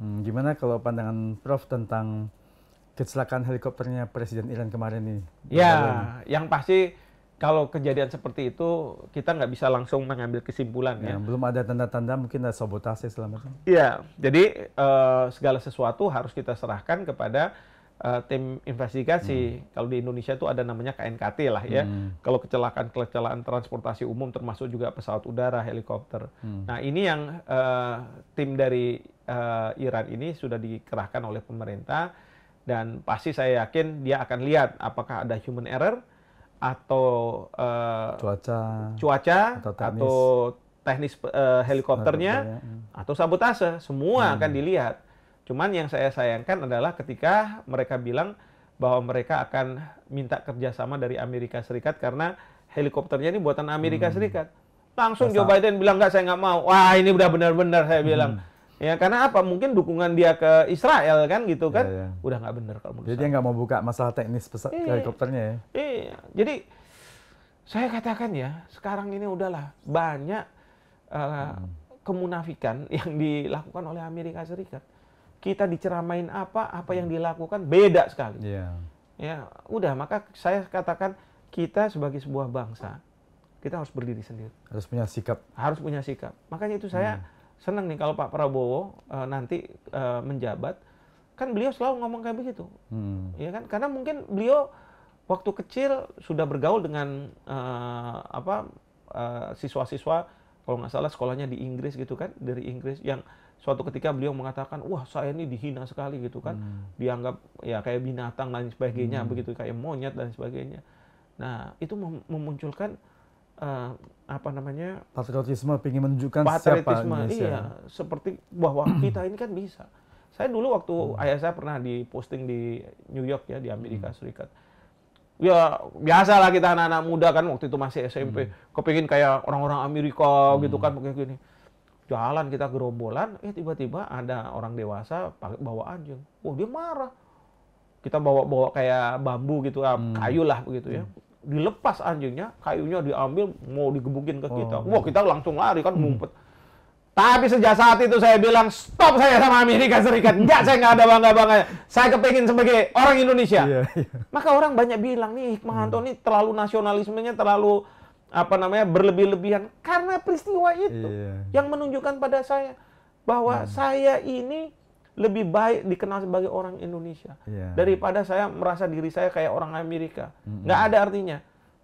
Hmm, gimana kalau pandangan Prof tentang kecelakaan helikopternya Presiden Iran kemarin ini? Ya, Bagaimana? yang pasti kalau kejadian seperti itu kita nggak bisa langsung mengambil kesimpulan ya. ya. Belum ada tanda-tanda mungkin ada sabotase selama itu. Iya, jadi uh, segala sesuatu harus kita serahkan kepada uh, tim investigasi. Hmm. Kalau di Indonesia itu ada namanya KNKT lah ya. Hmm. Kalau kecelakaan-kecelakaan transportasi umum termasuk juga pesawat udara, helikopter. Hmm. Nah ini yang uh, tim dari uh, Iran ini sudah dikerahkan oleh pemerintah dan pasti saya yakin dia akan lihat apakah ada human error atau uh, cuaca cuaca atau teknis, atau teknis uh, helikopternya ya. hmm. atau sabotase semua hmm. akan dilihat. Cuman yang saya sayangkan adalah ketika mereka bilang bahwa mereka akan minta kerjasama dari Amerika Serikat karena helikopternya ini buatan Amerika hmm. Serikat. Langsung Joe Biden bilang nggak saya nggak mau. Wah ini udah benar-benar saya hmm. bilang. Ya karena apa? Mungkin dukungan dia ke Israel kan gitu kan, ya, ya. udah nggak bener kalau menurut Jadi saya. nggak mau buka masalah teknis pesawat iya, helikopternya ya. Iya. Jadi saya katakan ya, sekarang ini udahlah banyak uh, hmm. kemunafikan yang dilakukan oleh Amerika Serikat. Kita diceramain apa, apa yang dilakukan beda sekali. Ya. Ya, udah maka saya katakan kita sebagai sebuah bangsa kita harus berdiri sendiri. Harus punya sikap. Harus punya sikap. Makanya itu saya. Hmm senang nih kalau Pak Prabowo uh, nanti uh, menjabat, kan beliau selalu ngomong kayak begitu, hmm. ya kan? Karena mungkin beliau waktu kecil sudah bergaul dengan uh, apa siswa siswa-siswa kalau nggak salah sekolahnya di Inggris gitu kan dari Inggris yang suatu ketika beliau mengatakan wah saya ini dihina sekali gitu kan hmm. dianggap ya kayak binatang dan sebagainya hmm. begitu kayak monyet dan sebagainya nah itu memunculkan uh, apa namanya patriotisme ingin menunjukkan patriotisme siapa Indonesia. iya seperti bahwa kita ini kan bisa saya dulu waktu hmm. ayah saya pernah di posting di New York ya di Amerika hmm. Serikat ya biasa lah kita anak-anak muda kan waktu itu masih SMP hmm. kepingin kayak orang-orang Amerika gitu hmm. gitu kan kayak gini jalan kita gerombolan eh tiba-tiba ada orang dewasa pakai bawa anjing oh dia marah kita bawa-bawa kayak bambu gitu ah, hmm. kayu lah begitu ya dilepas anjingnya, kayunya diambil, mau digebukin ke kita. Oh. Wah, kita langsung lari kan, hmm. ngumpet. Hmm. Tapi sejak saat itu saya bilang, stop saya sama Amerika Serikat. Enggak, saya nggak ada bangga bangga Saya kepingin sebagai orang Indonesia. Yeah, yeah. Maka orang banyak bilang, nih hikmah hmm. Antoni terlalu nasionalismenya, terlalu apa namanya berlebih-lebihan. Karena peristiwa itu yeah. yang menunjukkan pada saya bahwa hmm. saya ini lebih baik dikenal sebagai orang Indonesia yeah. daripada saya merasa diri saya kayak orang Amerika. Mm-hmm. Nggak ada artinya.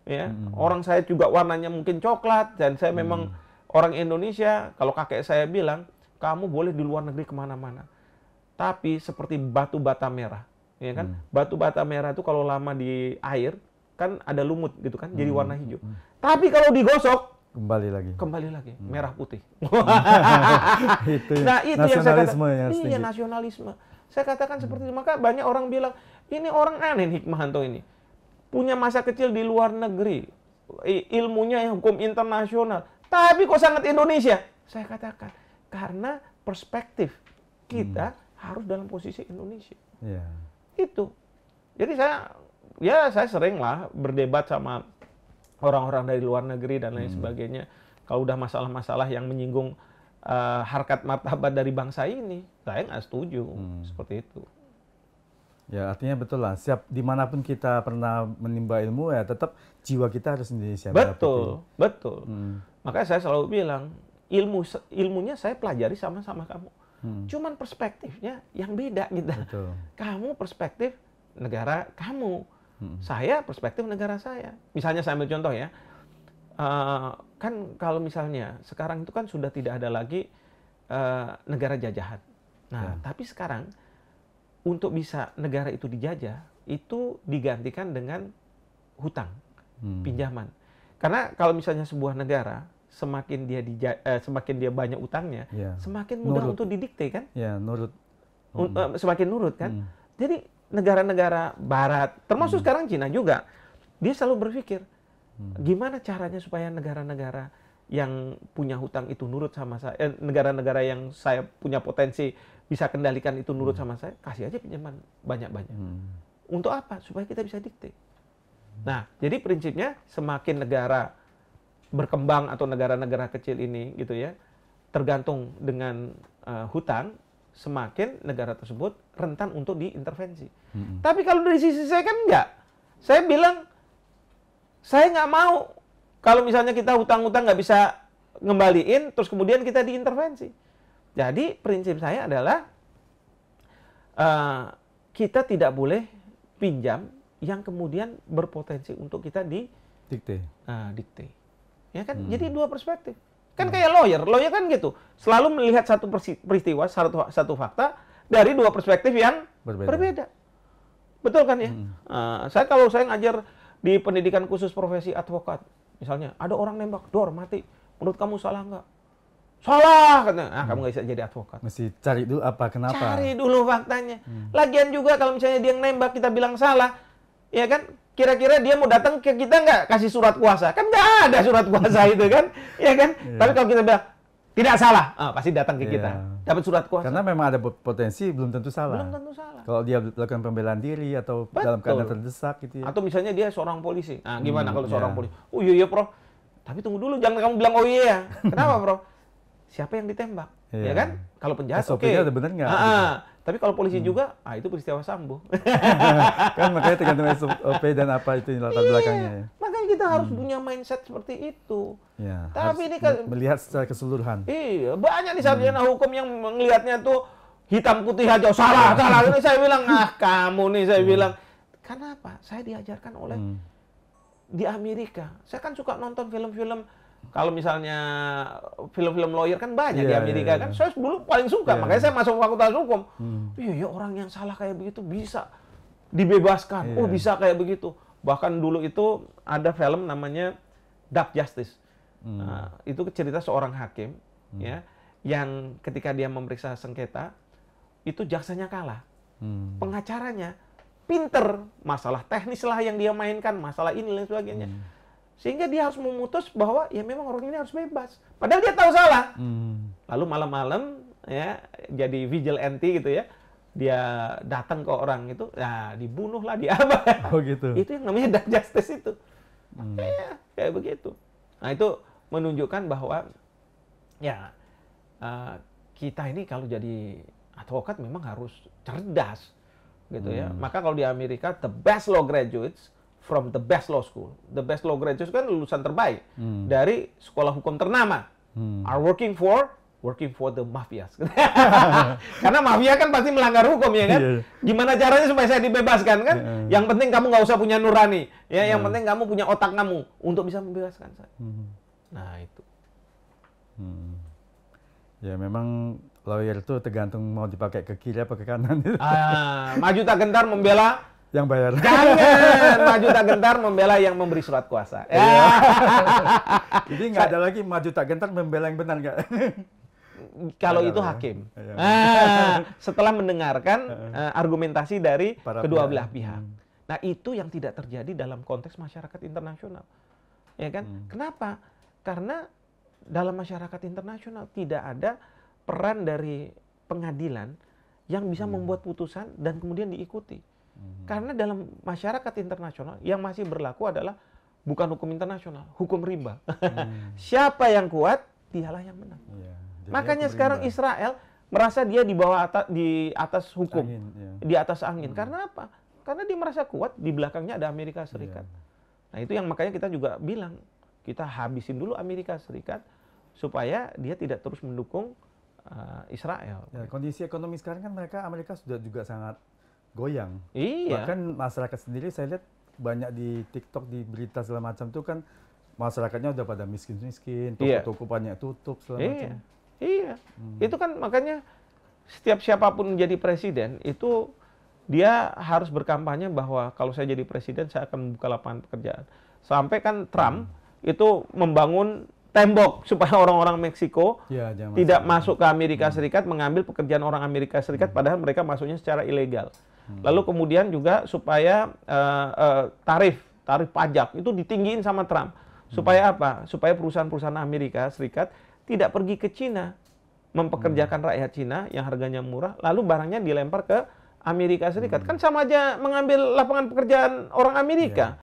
Ya, mm-hmm. orang saya juga warnanya mungkin coklat dan saya mm-hmm. memang orang Indonesia. Kalau kakek saya bilang, kamu boleh di luar negeri kemana-mana, tapi seperti batu bata merah, ya kan? Mm. Batu bata merah itu kalau lama di air kan ada lumut gitu kan, mm. jadi warna hijau. Mm. Tapi kalau digosok kembali lagi kembali lagi hmm. merah putih itu nah itu yang saya katakan yang iya nasionalisme saya katakan hmm. seperti itu maka banyak orang bilang ini orang aneh Hikmahanto ini punya masa kecil di luar negeri ilmunya yang hukum internasional tapi kok sangat Indonesia saya katakan karena perspektif kita hmm. harus dalam posisi Indonesia yeah. itu jadi saya ya saya sering berdebat sama orang-orang dari luar negeri dan lain hmm. sebagainya. Kalau udah masalah-masalah yang menyinggung uh, harkat martabat dari bangsa ini, saya nggak setuju hmm. seperti itu. Ya artinya betul lah. Siap dimanapun kita pernah menimba ilmu ya tetap jiwa kita harus Indonesia. Betul, berapa. betul. Hmm. Makanya saya selalu bilang ilmu ilmunya saya pelajari sama-sama kamu. Hmm. Cuman perspektifnya yang beda gitu. Betul. Kamu perspektif negara kamu saya perspektif negara saya. Misalnya saya ambil contoh ya, uh, kan kalau misalnya sekarang itu kan sudah tidak ada lagi uh, negara jajahan. Nah, ya. tapi sekarang untuk bisa negara itu dijajah itu digantikan dengan hutang, hmm. pinjaman. Karena kalau misalnya sebuah negara semakin dia dija eh, semakin dia banyak utangnya, ya. semakin mudah nurut. untuk didikte kan? Ya, nurut. Hmm. Eh, semakin nurut kan? Hmm. Jadi negara-negara barat, termasuk hmm. sekarang Cina juga, dia selalu berpikir hmm. gimana caranya supaya negara-negara yang punya hutang itu nurut sama saya, negara eh, negara-negara yang saya punya potensi bisa kendalikan itu nurut hmm. sama saya, kasih aja pinjaman banyak-banyak. Hmm. Untuk apa? Supaya kita bisa dikte. Nah, jadi prinsipnya semakin negara berkembang atau negara-negara kecil ini gitu ya, tergantung dengan uh, hutang, semakin negara tersebut rentan untuk diintervensi. Hmm. Tapi kalau dari sisi saya kan enggak. Saya bilang, saya nggak mau kalau misalnya kita hutang-hutang nggak bisa ngembaliin, terus kemudian kita diintervensi. Jadi prinsip saya adalah uh, kita tidak boleh pinjam yang kemudian berpotensi untuk kita di dikte. Uh, dikte. Ya kan? Hmm. Jadi dua perspektif. Kan kayak lawyer, lawyer kan gitu. Selalu melihat satu peristiwa, satu, satu fakta dari dua perspektif yang berbeda. berbeda. Betul kan ya? Hmm. Uh, saya kalau saya ngajar di pendidikan khusus profesi advokat, misalnya ada orang nembak, dor mati. Menurut kamu salah nggak? Salah katanya. Ah, hmm. kamu nggak bisa jadi advokat. Mesti cari dulu apa kenapa? Cari dulu faktanya. Hmm. Lagian juga kalau misalnya dia yang nembak kita bilang salah, ya kan? kira-kira dia mau datang ke kita nggak kasih surat kuasa? Kan nggak ada surat kuasa itu kan, ya kan? Yeah. Tapi kalau kita bilang tidak salah, ah, pasti datang ke yeah. kita, dapat surat kuasa. Karena memang ada potensi belum tentu salah. Belum tentu salah. Kalau dia melakukan pembelaan diri atau Betul. dalam keadaan terdesak gitu ya. Atau misalnya dia seorang polisi. Nah, gimana hmm, kalau seorang yeah. polisi? Oh iya iya, Prof. Tapi tunggu dulu, jangan kamu bilang oh iya. iya. Kenapa, Prof? Siapa yang ditembak? Yeah. Ya iya kan? Kalau penjahat oke. Okay. benar nggak? Ah, gitu. Tapi kalau polisi hmm. juga, ah itu peristiwa Sambo. kan makanya tergantung SOP dan apa itu latar iya, belakangnya. Ya. Makanya kita harus hmm. punya mindset seperti itu. Ya, Tapi ini kan melihat secara keseluruhan. Iya, banyak nih sarjana hmm. hukum yang melihatnya tuh hitam putih aja salah, hmm. salah. Ini saya bilang, ah kamu nih saya hmm. bilang. Kenapa? Saya diajarkan oleh hmm. di Amerika. Saya kan suka nonton film-film kalau misalnya film-film lawyer kan banyak yeah, di iya, Amerika yeah, kan. Iya. Saya dulu paling suka, yeah. makanya saya masuk fakultas hukum. Hmm. Iya, ya orang yang salah kayak begitu bisa dibebaskan. Yeah. Oh, bisa kayak begitu. Bahkan dulu itu ada film namanya Dark Justice. Hmm. Nah, itu cerita seorang hakim hmm. ya yang ketika dia memeriksa sengketa itu jaksanya kalah. Hmm. Pengacaranya pinter, masalah teknis lah yang dia mainkan, masalah ini dan sebagainya. Hmm sehingga dia harus memutus bahwa ya memang orang ini harus bebas. Padahal dia tahu salah. Hmm. Lalu malam-malam ya jadi vigil anti gitu ya dia datang ke orang itu, ya dibunuhlah dia apa? Oh gitu. itu yang namanya dark justice itu. Hmm. Ya, kayak begitu. Nah itu menunjukkan bahwa ya uh, kita ini kalau jadi advokat memang harus cerdas gitu ya. hmm. ya. Maka kalau di Amerika the best law graduates from the best law school. The best law graduates kan lulusan terbaik hmm. dari sekolah hukum ternama. Hmm. Are working for working for the mafia. Karena mafia kan pasti melanggar hukum ya kan. Yeah. Iya. Gimana caranya supaya saya dibebaskan kan? Yeah. Iya. Yang penting kamu nggak usah punya nurani. Ya, yeah. yang iya. penting kamu punya otak kamu untuk bisa membebaskan saya. Hmm. Nah itu. Hmm. Ya memang lawyer itu tergantung mau dipakai ke kiri apa ke kanan. ah, maju tak gentar membela yang bayar. Jangan maju tak gentar membela yang memberi surat kuasa. Iya. Ya. Jadi nggak ada lagi maju tak gentar membela yang benar nggak? Kalau itu hakim. Iya. Ah, setelah mendengarkan uh, argumentasi dari Para kedua pihak. belah pihak. Hmm. Nah itu yang tidak terjadi dalam konteks masyarakat internasional, ya kan? Hmm. Kenapa? Karena dalam masyarakat internasional tidak ada peran dari pengadilan yang bisa hmm. membuat putusan dan kemudian diikuti. Hmm. Karena dalam masyarakat internasional yang masih berlaku adalah bukan hukum internasional, hukum rimba. Hmm. Siapa yang kuat, dialah yang menang. Ya, Makanya sekarang Israel merasa dia di bawah atas di atas hukum, angin, ya. di atas angin. Hmm. Karena apa? Karena dia merasa kuat di belakangnya ada Amerika iya. Serikat. Yeah. Nah, itu yang makanya kita juga bilang kita habisin dulu Amerika Serikat supaya dia tidak terus mendukung eh, Israel. Ya, kondisi ekonomi sekarang kan mereka Amerika sudah juga sangat goyang. Iya. Bahkan masyarakat sendiri saya lihat banyak di TikTok di berita segala macam tuh kan masyarakatnya udah pada miskin-miskin, iya. toko-toko banyak tutup segala iya. macam. Iya. Hmm. Itu kan makanya setiap siapapun jadi presiden itu dia harus berkampanye bahwa kalau saya jadi presiden saya akan membuka lapangan pekerjaan. Sampai kan Trump hmm. itu membangun tembok supaya orang-orang Meksiko ya, tidak masuk ke Amerika hmm. Serikat mengambil pekerjaan orang Amerika Serikat hmm. padahal mereka masuknya secara ilegal. Hmm. Lalu kemudian juga supaya uh, uh, tarif tarif pajak itu ditinggiin sama Trump. Hmm. Supaya apa? Supaya perusahaan-perusahaan Amerika Serikat tidak pergi ke Cina mempekerjakan hmm. rakyat Cina yang harganya murah, lalu barangnya dilempar ke Amerika Serikat. Hmm. Kan sama aja mengambil lapangan pekerjaan orang Amerika. Iya.